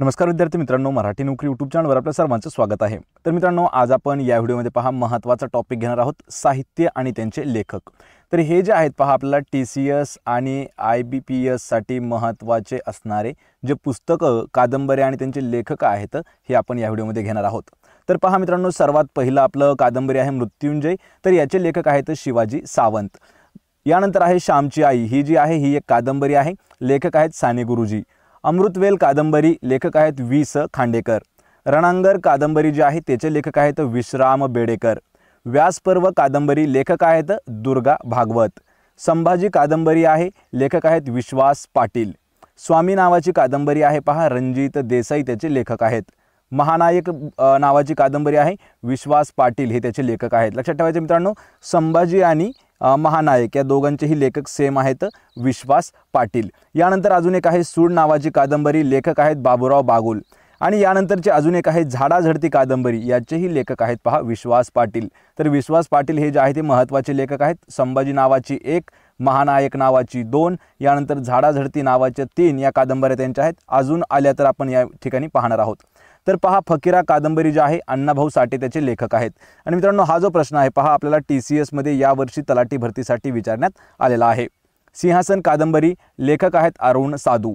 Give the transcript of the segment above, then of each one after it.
नमस्कार विद्यार्थी मित्रांनो मराठी नोकरी यूट्यूब चॅनलवर आपल्या सर्वांचं स्वागत आहे तर मित्रांनो आज आपण या व्हिडिओमध्ये पहा महत्त्वाचा टॉपिक घेणार आहोत साहित्य आणि त्यांचे लेखक तर हे जे आहेत पहा आपल्याला टी सी एस आणि आय बी पी एससाठी महत्त्वाचे असणारे जे पुस्तकं कादंबऱ्या आणि त्यांचे लेखक आहेत हे आपण या व्हिडिओमध्ये घेणार आहोत तर पहा मित्रांनो सर्वात पहिलं आपलं कादंबरी आहे मृत्युंजय तर याचे लेखक आहेत शिवाजी सावंत यानंतर आहे श्यामची आई ही जी आहे ही एक कादंबरी आहे लेखक आहेत साने गुरुजी अमृतवेल कादंबरी लेखक आहेत वी स खांडेकर रणांगर कादंबरी जी आहे त्याचे लेखक आहेत विश्राम बेडेकर व्यासपर्व कादंबरी लेखक आहेत दुर्गा भागवत संभाजी कादंबरी आहे लेखक आहेत विश्वास पाटील स्वामी नावाची कादंबरी आहे पहा रणजित देसाई त्याचे लेखक आहेत महानायक नावाची कादंबरी आहे विश्वास पाटील हे त्याचे लेखक आहेत लक्षात ठेवायचे मित्रांनो संभाजी आणि महानायक या दोघांचेही लेखक सेम आहेत विश्वास पाटील यानंतर अजून एक आहे सूड नावाची कादंबरी लेखक आहेत बाबूराव बागुल आणि यानंतरचे अजून एक आहे झाडाझडती कादंबरी याचेही लेखक आहेत पहा विश्वास पाटील तर विश्वास पाटील हे जे आहे ते महत्त्वाचे लेखक आहेत संभाजी नावाची एक महानायक नावाची दोन यानंतर झाडाझडती नावाच्या तीन या कादंबऱ्या त्यांच्या आहेत अजून आल्या तर आपण या ठिकाणी पाहणार आहोत तर पहा फकीरा कादंबरी जी आहे अण्णाभाऊ साठे त्याचे लेखक आहेत आणि मित्रांनो हा जो प्रश्न आहे पहा आपल्याला टी सी एसमध्ये यावर्षी तलाठी भरतीसाठी विचारण्यात आलेला आहे सिंहासन कादंबरी लेखक आहेत अरुण साधू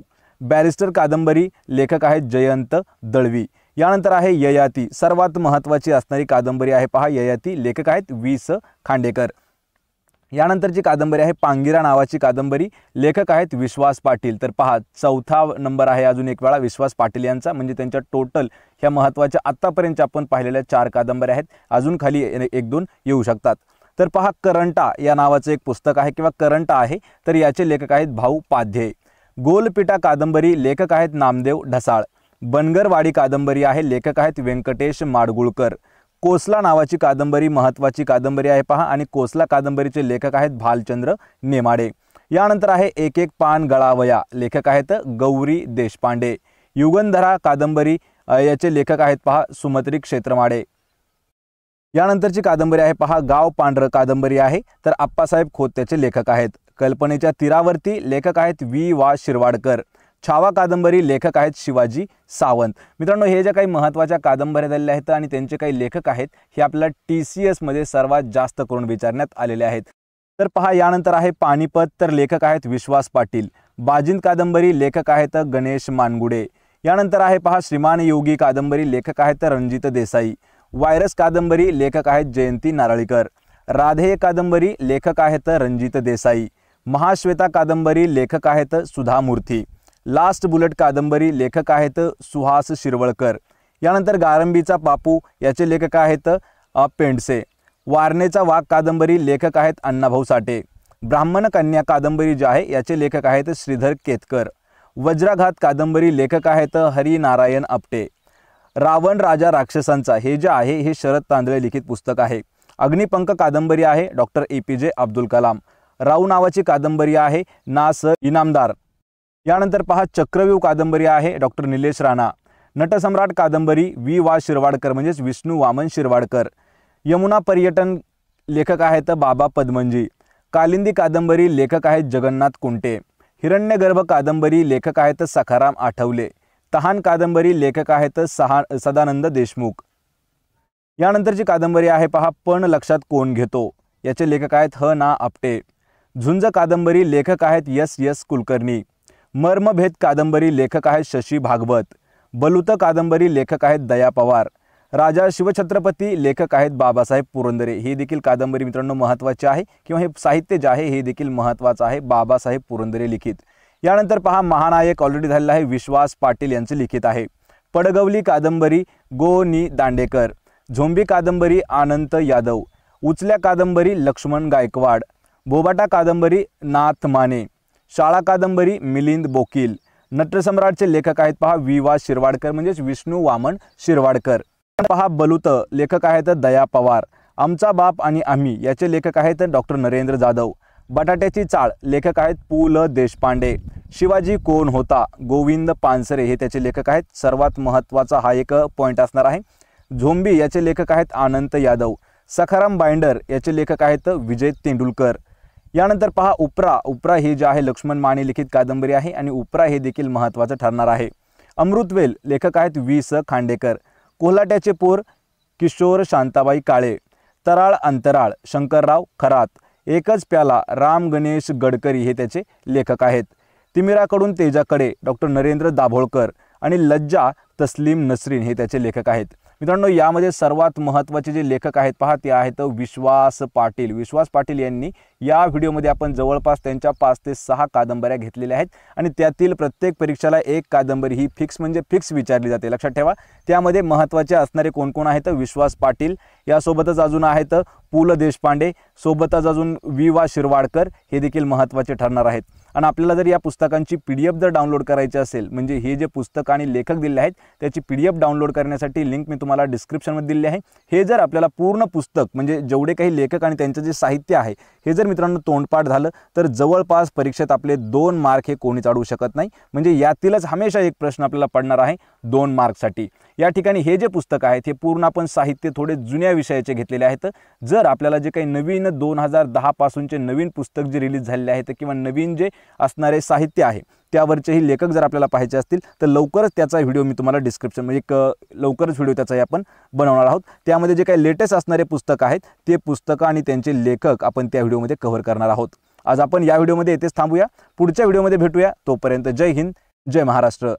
बॅरिस्टर कादंबरी लेखक आहेत जयंत दळवी यानंतर आहे ययाती सर्वात महत्त्वाची असणारी कादंबरी आहे पहा ययाती लेखक आहेत वी स खांडेकर यानंतरची कादंबरी आहे पांगिरा नावाची कादंबरी लेखक आहेत विश्वास पाटील तर पहा चौथा नंबर आहे अजून एक वेळा विश्वास पाटील यांचा म्हणजे त्यांच्या टोटल ह्या महत्त्वाच्या आत्तापर्यंत आपण पाहिलेल्या चार कादंबऱ्या आहेत अजून खाली एक दोन येऊ शकतात तर पहा करंटा या नावाचं एक पुस्तक आहे किंवा करंटा आहे तर याचे लेखक आहेत भाऊ पाध्ये गोलपिटा कादंबरी लेखक आहेत नामदेव ढसाळ बनगरवाडी कादंबरी आहे लेखक आहेत व्यंकटेश माडगुळकर कोसला नावाची कादंबरी महत्त्वाची कादंबरी आहे पहा आणि कोसला कादंबरीचे लेखक आहेत भालचंद्र नेमाडे यानंतर आहे एक एक पान गळावया लेखक आहेत गौरी देशपांडे युगंधरा कादंबरी याचे लेखक आहेत पहा सुमत्री क्षेत्रमाडे यानंतरची कादंबरी आहे पहा गाव पांढर कादंबरी आहे तर आप्पासाहेब खोत लेखक आहेत कल्पनेच्या तीरावरती लेखक आहेत वी वा शिरवाडकर छावा कादंबरी लेखक आहेत शिवाजी सावंत मित्रांनो हे ज्या काही महत्त्वाच्या कादंबऱ्या झालेल्या आहेत आणि त्यांचे काही लेखक आहेत हे आपल्याला टी सी एसमध्ये सर्वात जास्त करून विचारण्यात आलेले आहेत तर पहा यानंतर आहे पाणीपत तर लेखक आहेत विश्वास पाटील बाजिंद कादंबरी लेखक आहेत गणेश मानगुडे यानंतर आहे पहा श्रीमान योगी कादंबरी लेखक आहेत रणजित देसाई वायरस कादंबरी लेखक आहेत जयंती नारळीकर राधेय कादंबरी लेखक आहेत रणजित देसाई महाश्वेता कादंबरी लेखक आहेत सुधा मूर्ती लास्ट बुलेट कादंबरी लेखक आहेत सुहास शिरवळकर यानंतर गारंबीचा पापू याचे लेखक आहेत पेंडसे वारणेचा वाघ कादंबरी लेखक आहेत अण्णाभाऊ साठे ब्राह्मण कन्या कादंबरी जी आहे याचे लेखक आहेत श्रीधर केतकर वज्राघात कादंबरी लेखक आहेत हरिनारायण आपटे रावण राजा राक्षसांचा हे जे आहे हे शरद तांदळे लिखित पुस्तक आहे अग्निपंक कादंबरी आहे डॉक्टर ए पी जे अब्दुल कलाम राऊ नावाची कादंबरी आहे ना स इनामदार यानंतर पहा चक्रव्यूह कादंबरी आहे डॉक्टर निलेश राणा नटसम्राट कादंबरी वी वा शिरवाडकर म्हणजेच विष्णू वामन शिरवाडकर यमुना पर्यटन लेखक आहेत बाबा पद्मंजी कालिंदी कादंबरी लेखक आहेत जगन्नाथ कुंटे हिरण्यगर्भ कादंबरी लेखक आहेत सखाराम आठवले तहान कादंबरी लेखक आहेत सहा सदानंद देशमुख यानंतरची कादंबरी आहे पहा पण लक्षात कोण घेतो याचे लेखक आहेत ह ना आपटे झुंज कादंबरी लेखक आहेत यस यस कुलकर्णी मर्मभेद कादंबरी लेखक आहेत शशी भागवत बलुत कादंबरी लेखक आहेत दया पवार राजा शिवछत्रपती लेखक आहेत बाबासाहेब पुरंदरे ही देखील कादंबरी मित्रांनो महत्त्वाची आहे किंवा हे साहित्य जे आहे हे देखील महत्त्वाचं आहे बाबासाहेब पुरंदरे लिखित यानंतर पहा महानायक ऑलरेडी झालेला आहे विश्वास पाटील यांचे लिखित आहे पडगवली कादंबरी गो नी दांडेकर झोंबी कादंबरी आनंत यादव उचल्या कादंबरी लक्ष्मण गायकवाड बोबाटा कादंबरी नाथ माने शाळा कादंबरी मिलिंद बोकील नटसम्राटचे लेखक आहेत पहा वि वा शिरवाडकर म्हणजेच विष्णू वामन शिरवाडकर पहा बलुत लेखक आहेत दया पवार आमचा बाप आणि आम्ही याचे लेखक आहेत डॉक्टर नरेंद्र जाधव बटाट्याची चाळ लेखक आहेत पु ल देशपांडे शिवाजी कोण होता गोविंद पानसरे हे त्याचे लेखक आहेत सर्वात महत्त्वाचा हा एक पॉईंट असणार आहे झोंबी याचे लेखक आहेत अनंत यादव सखाराम बाइंडर याचे लेखक आहेत विजय तेंडुलकर यानंतर पहा उपरा उपरा हे जे आहे लक्ष्मण माने लिखित कादंबरी आहे आणि उपरा हे देखील महत्त्वाचं ठरणार आहे अमृतवेल लेखक आहेत वी स खांडेकर कोल्हाट्याचे पोर किशोर शांताबाई काळे तराळ अंतराळ शंकरराव खरात एकच प्याला राम गणेश गडकरी हे त्याचे लेखक आहेत तिमिराकडून तेजाकडे डॉक्टर नरेंद्र दाभोळकर आणि लज्जा तस्लीम नसरीन हे त्याचे लेखक आहेत मित्रांनो यामध्ये सर्वात महत्त्वाचे जे लेखक आहेत पहा ते आहेत विश्वास पाटील विश्वास पाटील यांनी या व्हिडिओमध्ये आपण जवळपास त्यांच्या पाच ते सहा कादंबऱ्या घेतलेल्या आहेत आणि त्यातील प्रत्येक परीक्षेला एक कादंबरी ही फिक्स म्हणजे फिक्स विचारली जाते लक्षात ठेवा त्यामध्ये महत्त्वाचे असणारे कोण कोण आहेत विश्वास पाटील यासोबतच अजून आहेत पु ल देशपांडे सोबतच अजून वि वा शिरवाडकर हे देखील महत्त्वाचे ठरणार आहेत आणि आपल्याला जर या पुस्तकांची पी डी एफ जर डाउनलोड करायची असेल म्हणजे हे जे पुस्तक आणि लेखक दिले आहेत त्याची पी डी एफ डाउनलोड करण्यासाठी लिंक मी तुम्हाला डिस्क्रिप्शनमध्ये दिली आहे हे जर आपल्याला पूर्ण पुस्तक म्हणजे जेवढे काही लेखक आणि त्यांचं जे साहित्य आहे हे जर मित्रांनो तोंडपाठ झालं तर जवळपास परीक्षेत आपले दोन मार्क हे कोणीच अडवू शकत नाही म्हणजे यातीलच हमेशा एक प्रश्न आपल्याला पडणार आहे दोन मार्कसाठी या ठिकाणी हे जे पुस्तक आहेत हे पूर्ण आपण साहित्य थोडे जुन्या विषयाचे घेतलेले आहेत जर आपल्याला जे काही नवीन दोन हजार दहापासूनचे नवीन पुस्तक जे रिलीज झालेले आहेत किंवा नवीन जे असणारे साहित्य आहे त्यावरचेही लेखक जर आपल्याला पाहायचे असतील तर लवकरच त्याचा व्हिडिओ मी तुम्हाला डिस्क्रिप्शन म्हणजे एक लवकरच व्हिडिओ त्याचाही आपण बनवणार आहोत त्यामध्ये जे काही लेटेस्ट असणारे पुस्तकं आहेत ते पुस्तकं आणि त्यांचे लेखक आपण त्या व्हिडिओमध्ये कव्हर करणार आहोत आज आपण या व्हिडिओमध्ये येथेच थांबूया पुढच्या व्हिडिओमध्ये भेटूया तोपर्यंत जय हिंद जय महाराष्ट्र